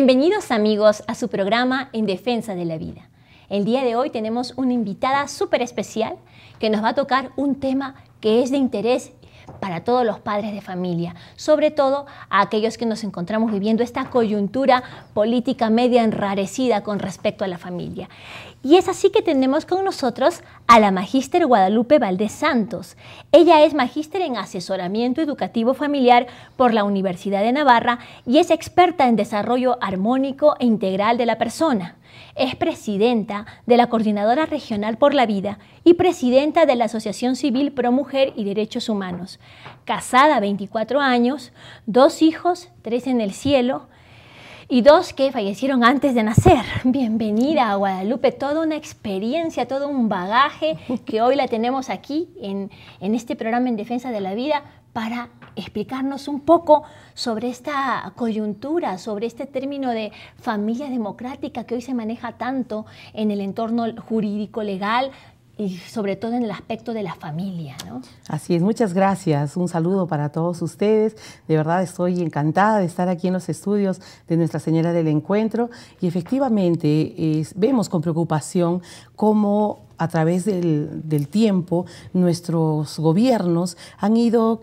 Bienvenidos amigos a su programa En Defensa de la Vida. El día de hoy tenemos una invitada súper especial que nos va a tocar un tema que es de interés para todos los padres de familia, sobre todo a aquellos que nos encontramos viviendo esta coyuntura política media enrarecida con respecto a la familia. Y es así que tenemos con nosotros a la magíster Guadalupe Valdés Santos. Ella es magíster en asesoramiento educativo familiar por la Universidad de Navarra y es experta en desarrollo armónico e integral de la persona. Es presidenta de la Coordinadora Regional por la Vida y presidenta de la Asociación Civil Pro Mujer y Derechos Humanos. Casada 24 años, dos hijos, tres en el cielo, y dos que fallecieron antes de nacer. Bienvenida a Guadalupe, toda una experiencia, todo un bagaje que hoy la tenemos aquí en, en, este programa en Defensa de la Vida para explicarnos un poco sobre esta coyuntura, sobre este término de familia democrática que hoy se maneja tanto en el entorno jurídico legal y sobre todo en el aspecto de la familia. Así es, muchas gracias. Un saludo para todos ustedes. De verdad estoy encantada de estar aquí en los estudios de Nuestra Señora del Encuentro y efectivamente vemos con preocupación cómo a través del, del tiempo nuestros gobiernos han ido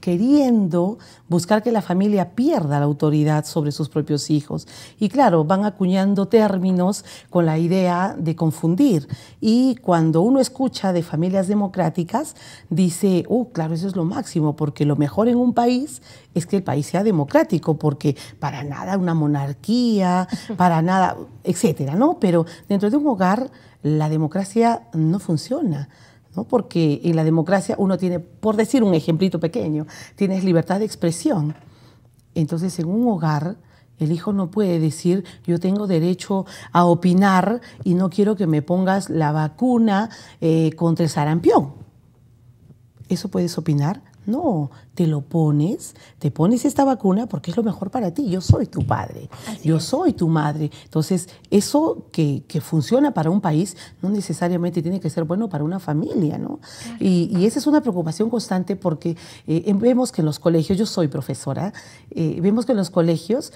queriendo buscar que la familia pierda la autoridad sobre sus propios hijos. Y claro, van acuñando términos con la idea de confundir. Y cuando uno escucha de familias democráticas, dice, oh, claro, eso es lo máximo, porque lo mejor en un país es que el país sea democrático, porque para nada una monarquía, para nada, etcétera, ¿no? Pero dentro de un hogar, la democracia no funciona ¿no? porque en la democracia uno tiene, por decir un ejemplito pequeño, tienes libertad de expresión. Entonces, en un hogar, el hijo no puede decir, yo tengo derecho a opinar y no quiero que me pongas la vacuna eh, contra el sarampión. Eso puedes opinar, no, te lo pones, te pones esta vacuna porque es lo mejor para ti. Yo soy tu padre, yo soy tu madre. Entonces, eso que, que, funciona para un país no necesariamente tiene que ser bueno para una familia, ¿no? Y, esa es una preocupación constante porque eh, vemos que en los colegios, yo soy profesora, eh, vemos que en los colegios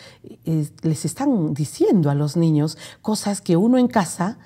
eh, les están diciendo a los niños cosas que uno en casa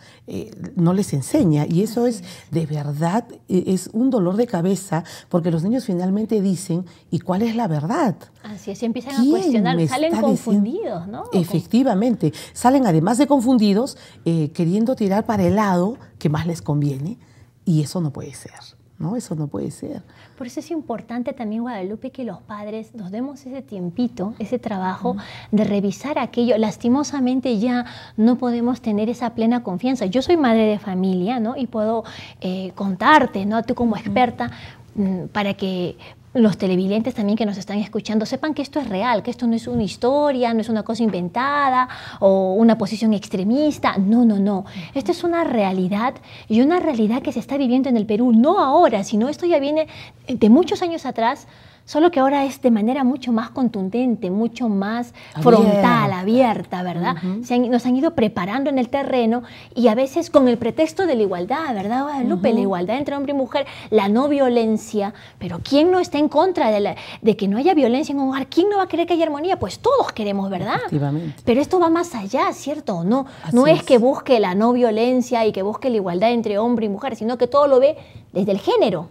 no les enseña. Y eso es, es, de verdad, e, es un dolor de cabeza porque los niños finalmente dicen y cuál es la verdad. Así es, empiezan a cuestionar, salen confundidos, ¿no? Efectivamente, salen además de confundidos, eh, queriendo tirar para el lado que más les conviene, y eso no puede ser. No, eso no puede ser. Por eso es importante también, Guadalupe, que los padres nos demos ese tiempito, ese trabajo de revisar aquello. Lastimosamente ya no podemos tener esa plena confianza. Yo soy madre de familia, ¿no? Y puedo eh, contarte, ¿no? Tú como experta, Mm, para que los televidentes también que nos están escuchando sepan que esto es real, que esto no es una historia, no es una cosa inventada o una posición extremista. No, no, no. Esto es una realidad y una realidad que se está viviendo en el Perú, no ahora, sino esto ya viene de muchos años atrás solo que ahora es de manera mucho más contundente, mucho más frontal, abierta, ¿verdad? nos han ido preparando en el terreno y a veces con el pretexto de la igualdad, ¿verdad, Guadalupe? La igualdad entre hombre y mujer, la no violencia, pero ¿quién no está en contra de, que no haya violencia en un hogar? ¿Quién no va a creer que haya armonía? Pues todos queremos, ¿verdad? Pero esto va más allá, ¿cierto? No, no es que busque la no violencia y que busque la igualdad entre hombre y mujer, sino que todo lo ve desde el género.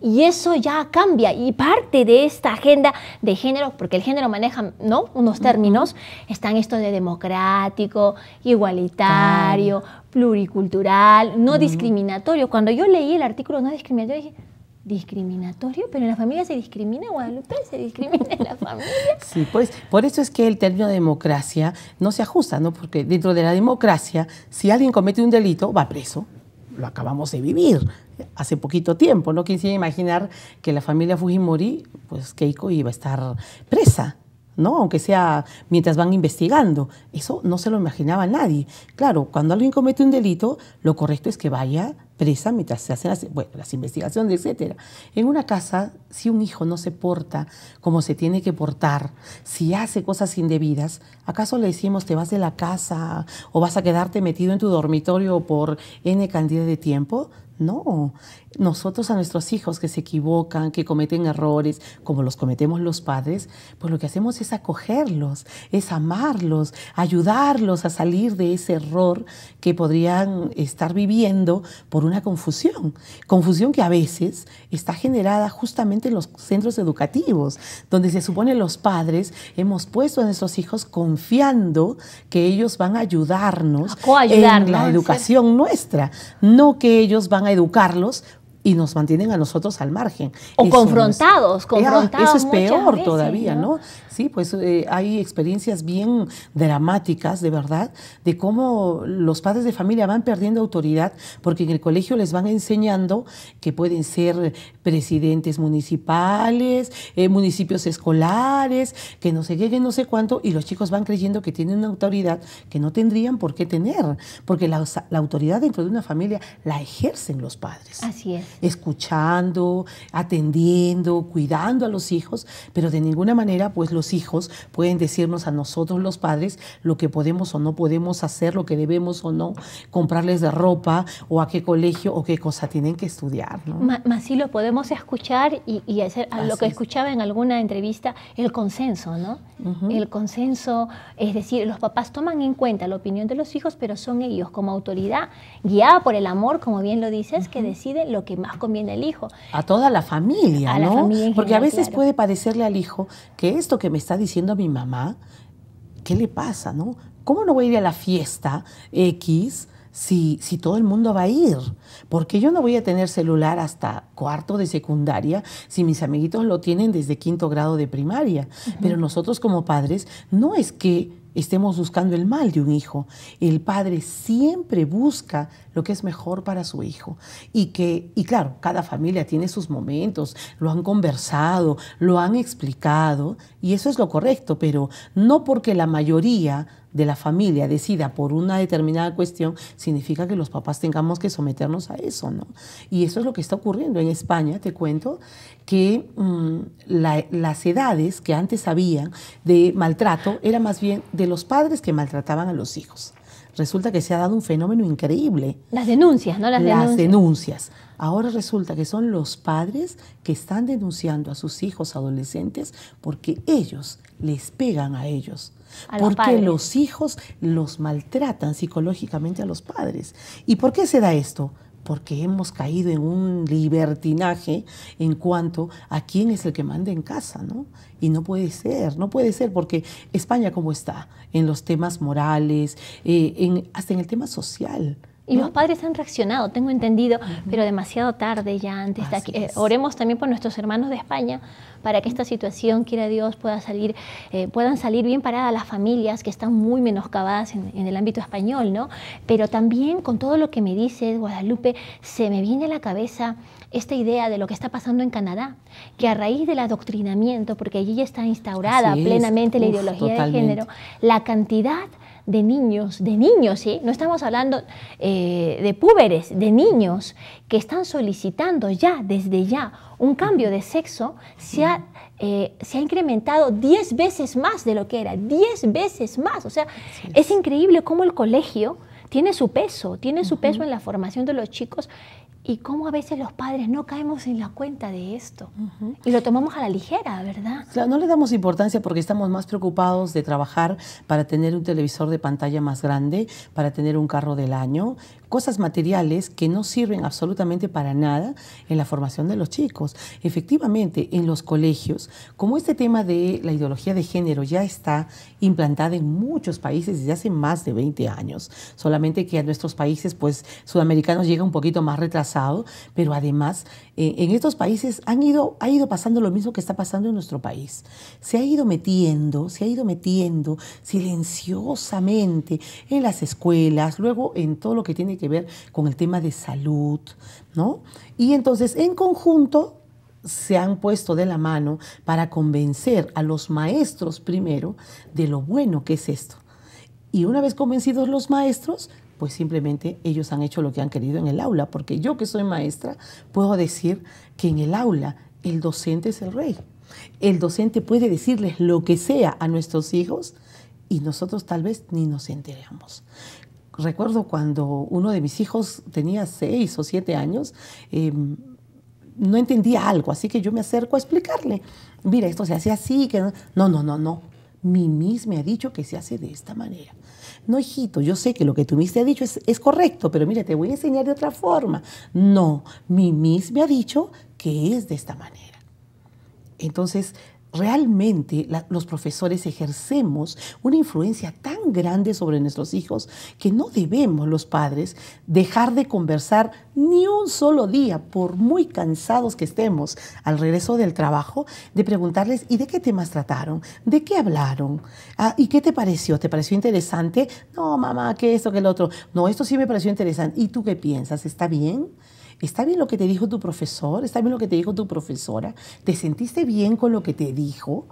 Y eso ya cambia y parte de esta agenda de género, porque el género maneja ¿no? unos términos, están esto de democrático, igualitario, pluricultural, no discriminatorio. Cuando yo leí el artículo no discriminatorio dije, ¿discriminatorio? ¿Pero en la familia se discrimina, Guadalupe? ¿Se discrimina en la familia? Sí, pues, por eso es que el término democracia no se ajusta, ¿no? Porque dentro de la democracia, si alguien comete un delito, va preso lo acabamos de vivir hace poquito tiempo. No quisiera imaginar que la familia Fujimori, pues Keiko iba a estar presa. ¿no? Aunque sea mientras van investigando. Eso no se lo imaginaba nadie. Claro, cuando alguien comete un delito, lo correcto es que vaya presa mientras se hacen las, las investigaciones, etc. En una casa, si un hijo no se porta como se tiene que portar, si hace cosas indebidas, ¿acaso le decimos te vas de la casa o vas a quedarte metido en tu dormitorio por N cantidad de tiempo? No, nosotros a nuestros hijos que se equivocan, que cometen errores, como los cometemos los padres, pues lo que hacemos es acogerlos, es amarlos, ayudarlos a salir de ese error que podrían estar viviendo por una confusión. Confusión que a veces está generada justamente en los centros educativos, donde se supone los padres hemos puesto a nuestros hijos confiando que ellos van a ayudarnos en la educación nuestra, no que ellos van a educarlos y nos mantienen a nosotros al margen. O confrontados, confrontados, es, Eso es peor todavía, ¿no? Sí, pues eh, hay experiencias bien dramáticas, de verdad, de cómo los padres de familia van perdiendo autoridad porque en el colegio les van enseñando que pueden ser presidentes municipales, eh, municipios escolares, que no se lleguen no sé cuánto, y los chicos van creyendo que tienen una autoridad que no tendrían por qué tener, porque la autoridad dentro de una familia la ejercen los padres. Así es escuchando, atendiendo, cuidando a los hijos, pero de ninguna manera pues los hijos pueden decirnos a nosotros los padres lo que podemos o no podemos hacer, lo que debemos o no comprarles de ropa o a qué colegio o qué cosa tienen que estudiar. ¿no? Más si lo podemos escuchar y, hacer lo que escuchaba en alguna entrevista, el consenso, ¿no? El consenso, es decir, los papás toman en cuenta la opinión de los hijos, pero son ellos como autoridad, guiada por el amor, como bien lo dices, que deciden lo que más conviene el hijo. A toda la familia, ¿no? Porque a veces puede parecerle al hijo que esto que me está diciendo mi mamá, ¿qué le pasa, no? ¿Cómo no voy a ir a la fiesta X si, todo el mundo va a ir? Porque yo no voy a tener celular hasta cuarto de secundaria si mis amiguitos lo tienen desde quinto grado de primaria. Pero nosotros como padres no es que estemos buscando el mal de un hijo. El padre siempre busca lo que es mejor para su hijo. Y que, y claro, cada familia tiene sus momentos, lo han conversado, lo han explicado, y eso es lo correcto, pero no porque la mayoría de la familia decida por una determinada cuestión, significa que los papás tengamos que someternos a eso, ¿no? Y eso es lo que está ocurriendo en España, te cuento, que mm, las edades que antes habían de maltrato era más bien de los padres que maltrataban a los hijos. Resulta que se ha dado un fenómeno increíble. Las denuncias, ¿no? Las denuncias. Ahora resulta que son los padres que están denunciando a sus hijos adolescentes porque ellos les pegan a ellos porque los, hijos los maltratan psicológicamente a los padres. ¿Y por qué se da esto? porque hemos caído en un libertinaje en cuanto a quién es el que manda en casa, ¿no? Y no puede ser, no puede ser, porque España como está en los temas morales, eh, hasta en el tema social. Y los padres han reaccionado, tengo entendido, pero demasiado tarde ya antes. Eh, oremos también por nuestros hermanos de España para que esta situación, quiera Dios, pueda salir, eh, puedan salir bien paradas las familias que están muy menoscabadas en, en, el ámbito español, ¿no? Pero también con todo lo que me dice Guadalupe, se me viene a la cabeza esta idea de lo que está pasando en Canadá, que a raíz del adoctrinamiento, porque allí ya está instaurada plenamente la ideología de género, la cantidad de niños, de niños, ¿sí? no estamos hablando eh, de púberes, de niños que están solicitando ya, desde ya, un cambio de sexo, se ha, eh, se ha incrementado 10 veces más de lo que era, 10 veces más. O sea, es. increíble cómo el colegio tiene su peso, tiene su peso en la formación de los chicos y cómo a veces los padres no caemos en la cuenta de esto y lo tomamos a la ligera, ¿verdad? no le damos importancia porque estamos más preocupados de trabajar para tener un televisor de pantalla más grande, para tener un carro del año, cosas materiales que no sirven absolutamente para nada en la formación de los chicos. Efectivamente, en los colegios, como este tema de la ideología de género ya está implantada en muchos países desde hace más de 20 años, solamente que a nuestros países, pues sudamericanos llega un poquito más retrasado pero además eh, en estos países han ido, ha ido pasando lo mismo que está pasando en nuestro país. Se ha ido metiendo, se ha ido metiendo silenciosamente en las escuelas, luego en todo lo que tiene que ver con el tema de salud, ¿no? Y entonces en conjunto se han puesto de la mano para convencer a los maestros primero de lo bueno que es esto. Y una vez convencidos los maestros, pues simplemente ellos han hecho lo que han querido en el aula, porque yo que soy maestra puedo decir que en el aula el docente es el rey. El docente puede decirles lo que sea a nuestros hijos y nosotros tal vez ni nos enteramos. Recuerdo cuando uno de mis hijos tenía seis o siete años, em, no entendía algo, así que yo me acerco a explicarle, mira, esto se hace así, que no, no, no, no, Mimis me ha dicho que se hace de esta manera. No, hijito, yo sé que lo que tú te ha dicho es, correcto, pero mira, te voy a enseñar de otra forma. No, mi Mimis me ha dicho que es de esta manera. Entonces, realmente los profesores ejercemos una influencia tan grande sobre nuestros hijos que no debemos los padres dejar de conversar ni un solo día, por muy cansados que estemos al regreso del trabajo, de preguntarles, ¿y de qué temas trataron? ¿De qué hablaron? Ah, ¿Y qué te pareció? ¿Te pareció interesante? No, mamá, que esto, que el otro. No, esto sí me pareció interesante. ¿Y tú qué piensas? ¿Está bien? ¿Está bien lo que te dijo tu profesor? ¿Está bien lo que te dijo tu profesora? ¿Te sentiste bien con lo que te dijo?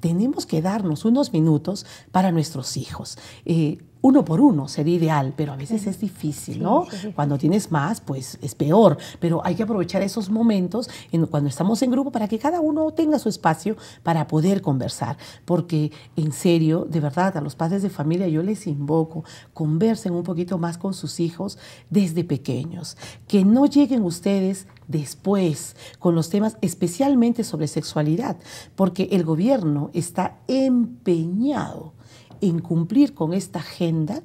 Tenemos que darnos unos minutos para nuestros hijos. Eh, uno por uno sería ideal, pero a veces es difícil, ¿no? cuando tienes más, pues es peor, pero hay que aprovechar esos momentos cuando estamos en grupo para que cada uno tenga su espacio para poder conversar, porque en serio, de verdad, a los padres de familia yo les invoco, conversen un poquito más con sus hijos desde pequeños, que no lleguen ustedes después con los temas especialmente sobre sexualidad, porque el gobierno está empeñado cumplir con esta agenda,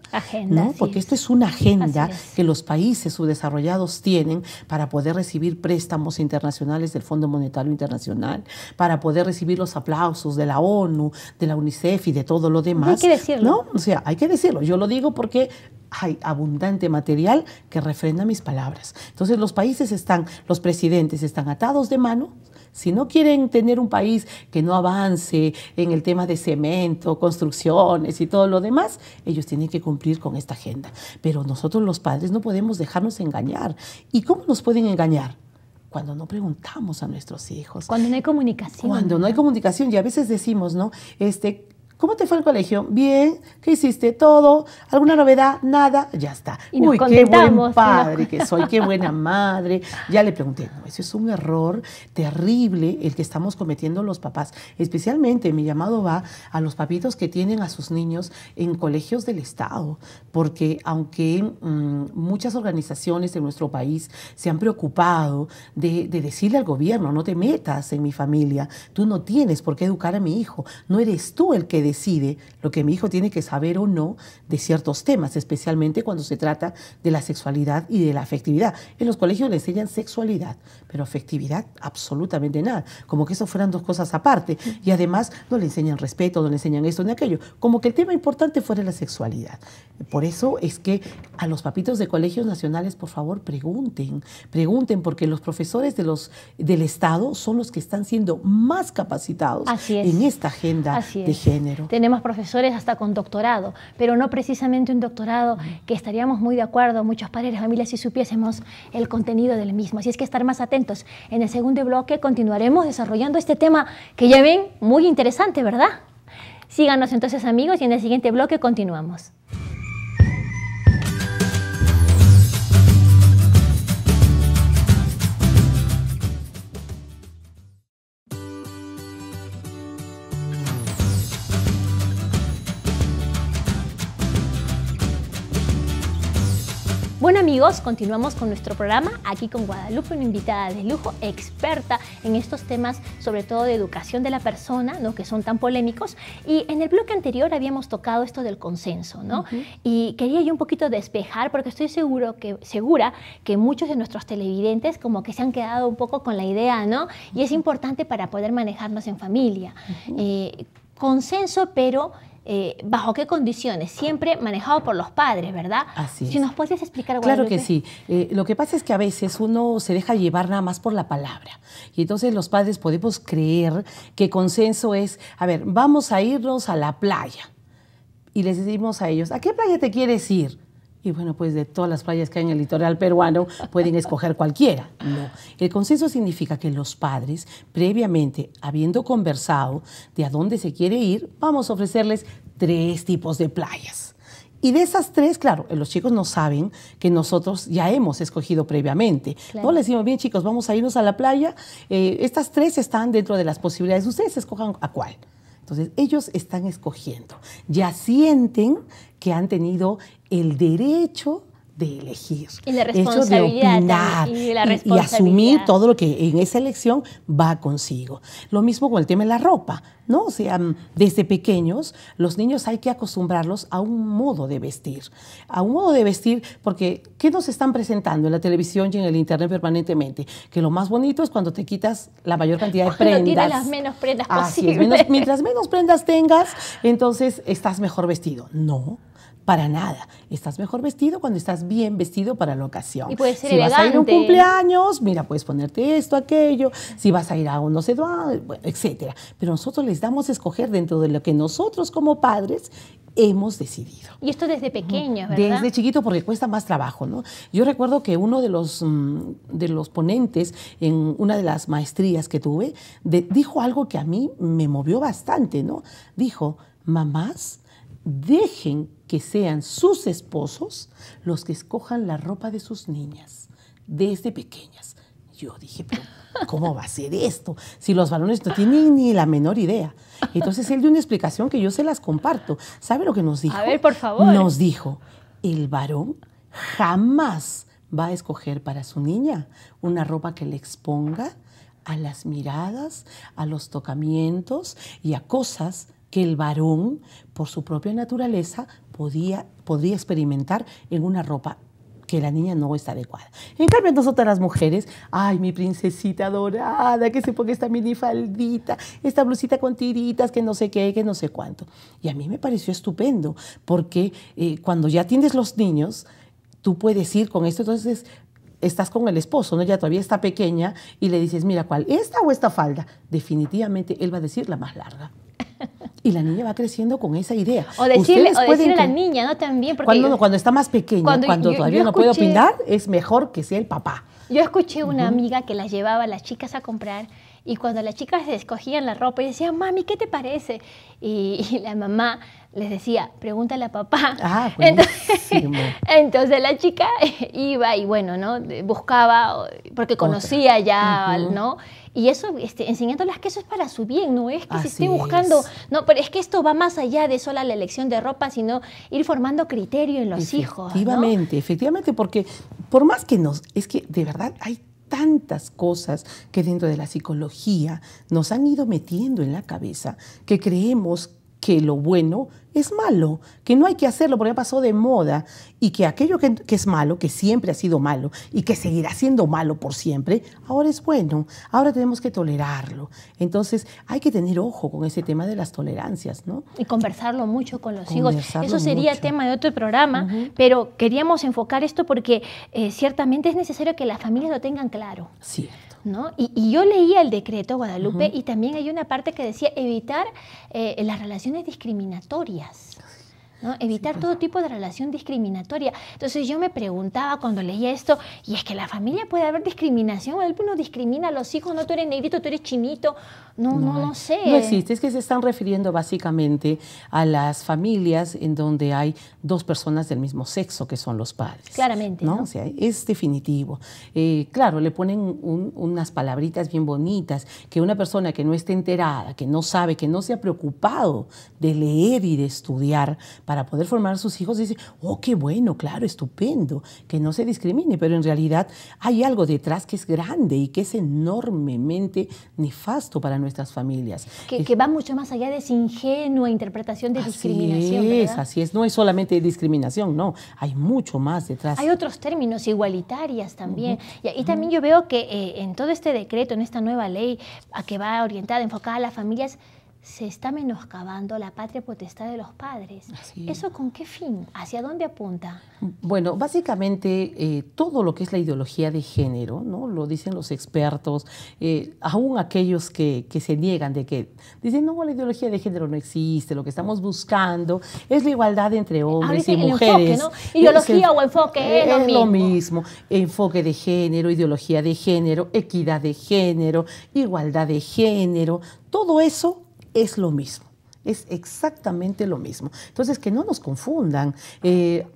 ¿no? porque esta es una agenda que los países subdesarrollados tienen para poder recibir préstamos internacionales del Fondo Monetario Internacional, para poder recibir los aplausos de la ONU, de la UNICEF y de todo lo pues demás. Hay que decirlo. ¿no? O sea, hay que decirlo. Yo lo digo porque hay abundante material que refrenda mis palabras. Entonces los países están, los presidentes están atados de mano si no quieren tener un país que no avance en el tema de cemento, construcciones y todo lo demás, ellos tienen que cumplir con esta agenda. Pero nosotros los padres no podemos dejarnos engañar. ¿Y cómo nos pueden engañar? cuando no preguntamos a nuestros hijos. Cuando no hay comunicación. Cuando no, hay comunicación y a veces decimos, ¿no? Este, ¿Cómo te fue el colegio? Bien. ¿Qué hiciste? Todo. ¿Alguna novedad? Nada. Ya está. Uy, qué buen padre que soy, qué buena madre. Ya le pregunté, no, eso es un error terrible el que estamos cometiendo los papás. Especialmente mi llamado va a los papitos que tienen a sus niños en colegios del Estado, porque aunque mm, muchas organizaciones en nuestro país se han preocupado de, de decirle al gobierno, no te metas en mi familia, tú no tienes por qué educar a mi hijo, no eres tú el que decide lo que mi hijo tiene que saber o no de ciertos temas, especialmente cuando se trata de la sexualidad y de la afectividad. En los colegios le enseñan sexualidad, pero afectividad absolutamente nada, como que eso fueran dos cosas aparte. Y además no le enseñan respeto, no le enseñan esto ni aquello, como que el tema importante fuera la sexualidad. Por eso es que a los papitos de colegios nacionales, por favor, pregunten, pregunten, porque los profesores de los, del Estado son los que están siendo más capacitados en esta agenda de género. Tenemos profesores hasta con doctorado, pero no precisamente un doctorado que estaríamos muy de acuerdo muchos padres familias, si supiésemos el contenido del mismo. Así es que estar más atentos. En el segundo bloque continuaremos desarrollando este tema que ya ven muy interesante, ¿verdad? Síganos entonces amigos y en el siguiente bloque continuamos. amigos, continuamos con nuestro programa aquí con Guadalupe, una invitada de lujo, experta en estos temas, sobre todo de educación de la persona, que son tan polémicos. Y en el bloque anterior habíamos tocado esto del consenso, ¿no? Y quería yo un poquito despejar, porque estoy seguro que, segura que muchos de nuestros televidentes como que se han quedado un poco con la idea, ¿no? Y es importante para poder manejarnos en familia. Eh, consenso, pero eh, bajo qué condiciones, siempre manejado por los padres, ¿verdad? Así es. Si nos puedes explicar, algo? Claro que sí. Eh, lo que pasa es que a veces uno se deja llevar nada más por la palabra. Y entonces los padres podemos creer que consenso es, a ver, vamos a irnos a la playa. Y les decimos a ellos, ¿a qué playa te quieres ir? Y bueno, pues de todas las playas que hay en el litoral peruano pueden escoger cualquiera. No. El consenso significa que los padres, previamente habiendo conversado de a dónde se quiere ir, vamos a ofrecerles tres tipos de playas. Y de esas tres, claro, los chicos no saben que nosotros ya hemos escogido previamente. No les decimos, bien chicos, vamos a irnos a la playa. Eh, estas tres están dentro de las posibilidades. Ustedes escojan a cuál. Entonces, ellos están escogiendo. Ya sienten que han tenido el derecho de elegir, y responsabilidad el de opinar y, asumir todo lo que en esa elección va consigo. Lo mismo con el tema de la ropa, ¿no? O sea, desde pequeños los niños hay que acostumbrarlos a un modo de vestir, a un modo de vestir, porque ¿qué nos están presentando en la televisión y en el internet permanentemente? Que lo más bonito es cuando te quitas la mayor cantidad de cuando prendas. las menos prendas posibles. mientras menos prendas tengas, entonces estás mejor vestido. No para nada. Estás mejor vestido cuando estás bien vestido para la ocasión. Y ser si vas a ir a un cumpleaños, mira, puedes ponerte esto, aquello. Si vas a ir a un no sé etcétera. Pero nosotros les damos a escoger dentro de lo que nosotros como padres hemos decidido. Y esto desde pequeño, ¿verdad? Desde chiquito porque cuesta más trabajo, ¿no? Yo recuerdo que uno de los, mm, de los ponentes en una de las maestrías que tuve dijo algo que a mí me movió bastante, ¿no? Dijo, mamás dejen que sean sus esposos los que escojan la ropa de sus niñas desde pequeñas. Yo dije, pero ¿cómo va a ser esto? Si los varones no tienen ni la menor idea. Entonces él dio una explicación que yo se las comparto. ¿Sabe lo que nos dijo? A ver, por favor. Nos dijo, el varón jamás va a escoger para su niña una ropa que le exponga a las miradas, a los tocamientos y a cosas que el varón, por su propia naturaleza, podía, podría experimentar en una ropa que la niña no está adecuada. En cambio, nosotras las mujeres, ay, mi princesita dorada, que se ponga esta minifaldita, esta blusita con tiritas, que no sé qué, que no sé cuánto. Y a mí me pareció estupendo, porque eh, cuando ya tienes los niños, tú puedes ir con esto, entonces estás con el esposo, ¿no? Ya todavía está pequeña y le dices, mira, ¿cuál? ¿Esta o esta falda? Definitivamente él va a decir la más larga. Y la niña va creciendo con esa idea. O decirle, a la niña, ¿no? También. Porque cuando, está más pequeña, cuando, todavía no puede opinar, es mejor que sea el papá. Yo escuché una amiga que las llevaba a las chicas a comprar y cuando las chicas escogían la ropa y decían, mami, ¿qué te parece? Y, la mamá les decía, pregúntale a papá. Ah, entonces, entonces, la chica iba y bueno, ¿no? Buscaba, porque conocía ya, ¿no? Y eso, este, que eso es para su bien, no es que se esté buscando, no, pero es que esto va más allá de sola la elección de ropa, sino ir formando criterio en los hijos. Efectivamente, efectivamente, porque por más que nos, es que de verdad hay tantas cosas que dentro de la psicología nos han ido metiendo en la cabeza que creemos que lo bueno es malo, que no hay que hacerlo porque pasó de moda y que aquello que, es malo, que siempre ha sido malo y que seguirá siendo malo por siempre, ahora es bueno, ahora tenemos que tolerarlo. Entonces hay que tener ojo con ese tema de las tolerancias, ¿no? Y conversarlo mucho con los hijos. Eso sería tema de otro programa, pero queríamos enfocar esto porque eh, ciertamente es necesario que las familias lo tengan claro. Sí. ¿no? Y, yo leía el decreto, Guadalupe, y también hay una parte que decía evitar eh, las relaciones discriminatorias. Evitar todo tipo de relación discriminatoria. Entonces yo me preguntaba cuando leía esto, y es que la familia puede haber discriminación, el discrimina a los hijos, no tú eres negrito, tú eres chinito, no, no, no, sé. No existe, es que se están refiriendo básicamente a las familias en donde hay dos personas del mismo sexo que son los padres. Claramente. ¿no? es definitivo. Eh, claro, le ponen unas palabritas bien bonitas, que una persona que no esté enterada, que no sabe, que no se ha preocupado de leer y de estudiar, para poder formar a sus hijos, dice, oh, qué bueno, claro, estupendo, que no se discrimine, pero en realidad hay algo detrás que es grande y que es enormemente nefasto para nuestras familias. Que, va mucho más allá de esa ingenua interpretación de así discriminación. Es, así es, no es solamente discriminación, no, hay mucho más detrás. Hay otros términos, igualitarias también. y, también yo veo que eh, en todo este decreto, en esta nueva ley a que va orientada, enfocada a las familias, se está menoscabando la patria potestad de los padres. ¿Eso con qué fin? ¿Hacia dónde apunta? Bueno, básicamente eh, todo lo que es la ideología de género, ¿no? lo dicen los expertos, eh, aún aquellos que, se niegan de que dicen, no, la ideología de género no existe, lo que estamos buscando es la igualdad entre eh, hombres y mujeres. Enfoque, ¿no? Ideología o enfoque es, lo, mismo. lo mismo. Enfoque de género, ideología de género, equidad de género, igualdad de género, todo eso es lo mismo, es exactamente lo mismo. Entonces, que no nos confundan. Eh,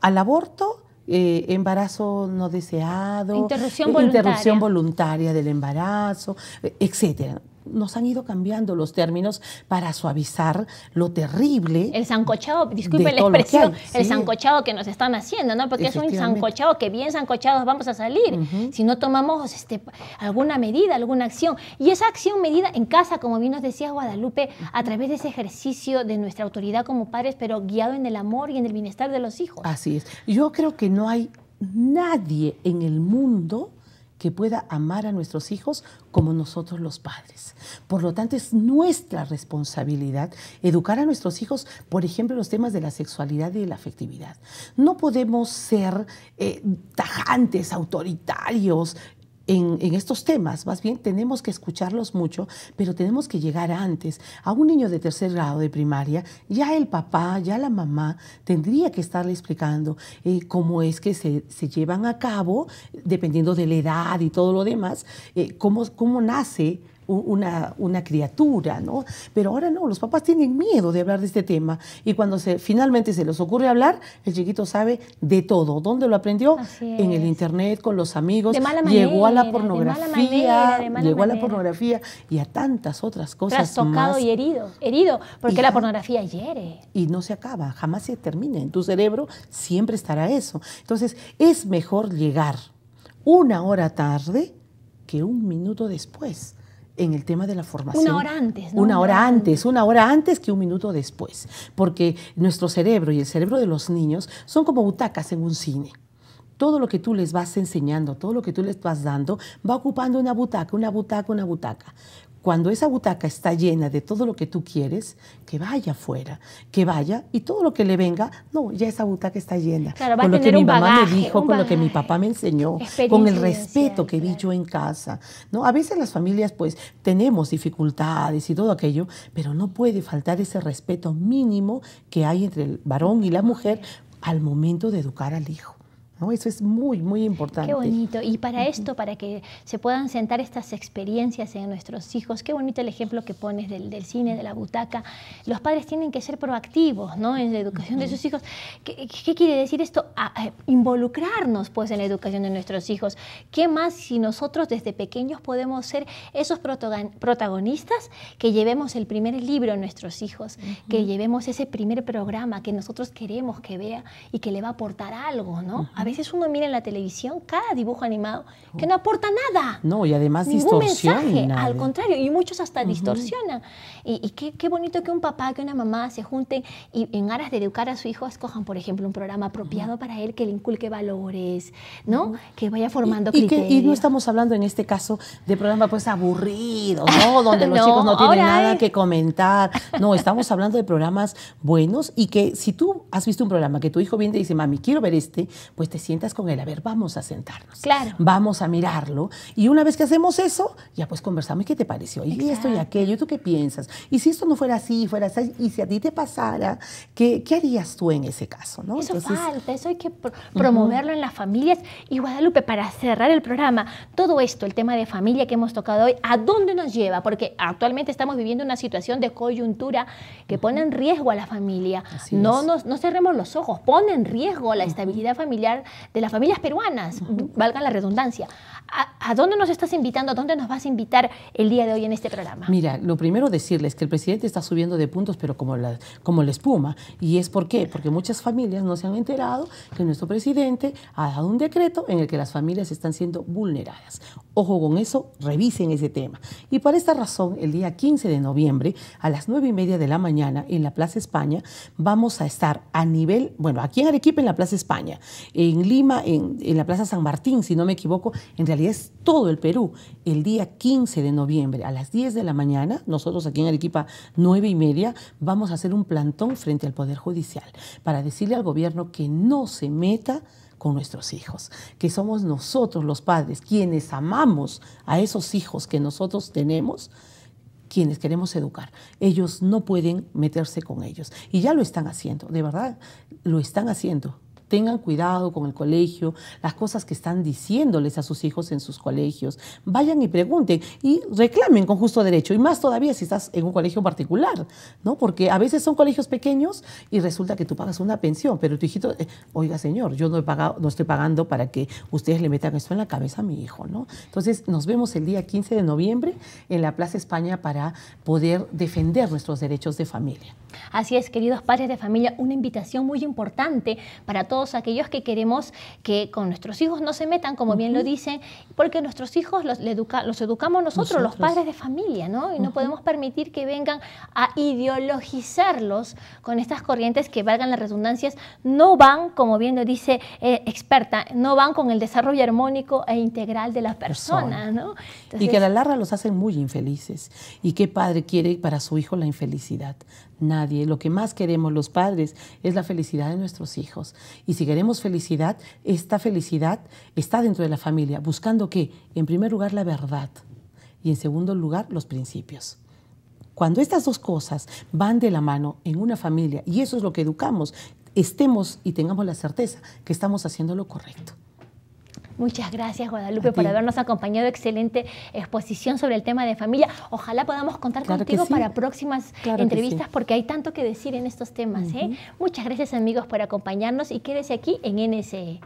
al aborto eh, embarazo no deseado, interrupción eh, voluntaria. interrupción voluntaria, del embarazo, etcétera nos han ido cambiando los términos para suavizar lo terrible. El sancochado, disculpe la expresión, el sancochado que nos están haciendo, ¿no? Porque es un sancochado que bien sancochados vamos a salir si no tomamos este, alguna medida, alguna acción. Y esa acción medida en casa, como bien nos decía Guadalupe, a través de ese ejercicio de nuestra autoridad como padres, pero guiado en el amor y en el bienestar de los hijos. Así es. Yo creo que no hay nadie en el mundo que pueda amar a nuestros hijos como nosotros los padres. Por lo tanto, es nuestra responsabilidad educar a nuestros hijos, por ejemplo, los temas de la sexualidad y de la afectividad. No podemos ser eh, tajantes, autoritarios, en, estos temas, más bien tenemos que escucharlos mucho, pero tenemos que llegar antes. A un niño de tercer grado de primaria, ya el papá, ya la mamá tendría que estarle explicando eh, cómo es que se, se, llevan a cabo, dependiendo de la edad y todo lo demás, eh, cómo nace una, una, criatura, ¿no? Pero ahora no, los papás tienen miedo de hablar de este tema y cuando se, finalmente se les ocurre hablar, el chiquito sabe de todo. ¿Dónde lo aprendió? En el internet, con los amigos. De mala manera, llegó a la pornografía, llegó a la pornografía y a tantas otras cosas tocado tocado y herido, herido, porque la pornografía hiere. Y no se acaba, jamás se termina. En tu cerebro siempre estará eso. Entonces, es mejor llegar una hora tarde que un minuto después en el tema de la formación. Una hora antes, Una hora antes, una hora antes que un minuto después, porque nuestro cerebro y el cerebro de los niños son como butacas en un cine todo lo que tú les vas enseñando, todo lo que tú les vas dando, va ocupando una butaca, una butaca, una butaca. Cuando esa butaca está llena de todo lo que tú quieres, que vaya afuera, que vaya y todo lo que le venga, no, ya esa butaca está llena. Claro, con lo que mi mamá me dijo, con lo que mi papá me enseñó, con el respeto que vi yo en casa. ¿no? A veces las familias pues tenemos dificultades y todo aquello, pero no puede faltar ese respeto mínimo que hay entre el varón y la mujer al momento de educar al hijo. Eso es muy, muy importante. Qué bonito. Y para esto, para que se puedan sentar estas experiencias en nuestros hijos, qué bonito el ejemplo que pones del, cine, de la butaca. Los padres tienen que ser proactivos en la educación de sus hijos. ¿Qué, quiere decir esto? involucrarnos pues, en la educación de nuestros hijos. ¿Qué más si nosotros desde pequeños podemos ser esos protagonistas que llevemos el primer libro a nuestros hijos, que llevemos ese primer programa que nosotros queremos que vea y que le va a aportar algo? ¿no? es uno mira en la televisión cada dibujo animado que oh. no aporta nada. No, y además ningún mensaje, al contrario, y muchos hasta distorsiona Y, qué, bonito que un papá, que una mamá se junten y en aras de educar a su hijo escojan, por ejemplo, un programa apropiado para él que le inculque valores, ¿no? Que vaya formando y, no estamos hablando en este caso de programas pues aburridos, ¿no? Donde los chicos no tienen nada que comentar. No, estamos hablando de programas buenos y que si tú has visto un programa que tu hijo viene y dice, mami, quiero ver este, pues te sientas con él, a ver, vamos a sentarnos. Claro. Vamos a mirarlo. Y una vez que hacemos eso, ya pues conversamos, ¿qué te pareció? Y esto y aquello, ¿tú qué piensas? Y si esto no fuera así, fuera y si a ti te pasara, ¿qué, harías tú en ese caso? ¿no? Eso falta, eso hay que promoverlo en las familias. Y Guadalupe, para cerrar el programa, todo esto, el tema de familia que hemos tocado hoy, ¿a dónde nos lleva? Porque actualmente estamos viviendo una situación de coyuntura que pone en riesgo a la familia. no, nos, no cerremos los ojos, pone en riesgo la estabilidad familiar de las familias peruanas, valga la redundancia. ¿A, dónde nos estás invitando? ¿A dónde nos vas a invitar el día de hoy en este programa? Mira, lo primero decirles que el presidente está subiendo de puntos, pero como la, como la espuma. ¿Y es por qué? Porque muchas familias no se han enterado que nuestro presidente ha dado un decreto en el que las familias están siendo vulneradas. Ojo con eso, revisen ese tema. Y por esta razón, el día 15 de noviembre, a las 9 y media de la mañana, en la Plaza España, vamos a estar a nivel, bueno, aquí en Arequipa, en la Plaza España, en Lima, en, la Plaza San Martín, si no me equivoco, en realidad es todo el Perú, el día 15 de noviembre, a las 10 de la mañana, nosotros aquí en Arequipa, 9 y media, vamos a hacer un plantón frente al Poder Judicial para decirle al gobierno que no se meta con nuestros hijos, que somos nosotros los padres quienes amamos a esos hijos que nosotros tenemos, quienes queremos educar. Ellos no pueden meterse con ellos y ya lo están haciendo, de verdad, lo están haciendo tengan cuidado con el colegio, las cosas que están diciéndoles a sus hijos en sus colegios. Vayan y pregunten y reclamen con justo derecho, y más todavía si estás en un colegio particular, ¿no? Porque a veces son colegios pequeños y resulta que tú pagas una pensión, pero tu hijito, eh, oiga señor, yo no, no estoy pagando para que ustedes le metan esto en la cabeza a mi hijo, ¿no? Entonces nos vemos el día 15 de noviembre en la Plaza España para poder defender nuestros derechos de familia. Así es, queridos padres de familia, una invitación muy importante para todos aquellos que queremos que con nuestros hijos no se metan, como bien lo dicen, porque nuestros hijos los, educa educamos nosotros, los padres de familia, ¿no? Y no podemos permitir que vengan a ideologizarlos con estas corrientes que, valgan las redundancias, no van, como bien lo dice eh, experta, no van con el desarrollo armónico e integral de la persona, y que a la larga los hacen muy infelices. ¿Y qué padre quiere para su hijo la infelicidad? nadie. Lo que más queremos los padres es la felicidad de nuestros hijos. Y si queremos felicidad, esta felicidad está dentro de la familia, buscando que, en primer lugar, la verdad y en segundo lugar, los principios. Cuando estas dos cosas van de la mano en una familia, y eso es lo que educamos, estemos y tengamos la certeza que estamos haciendo lo correcto. Muchas gracias, Guadalupe, por habernos acompañado. Excelente exposición sobre el tema de familia. Ojalá podamos contar contigo para próximas entrevistas, porque hay tanto que decir en estos temas. ¿eh? Muchas gracias, amigos, por acompañarnos y quédese aquí en NSE.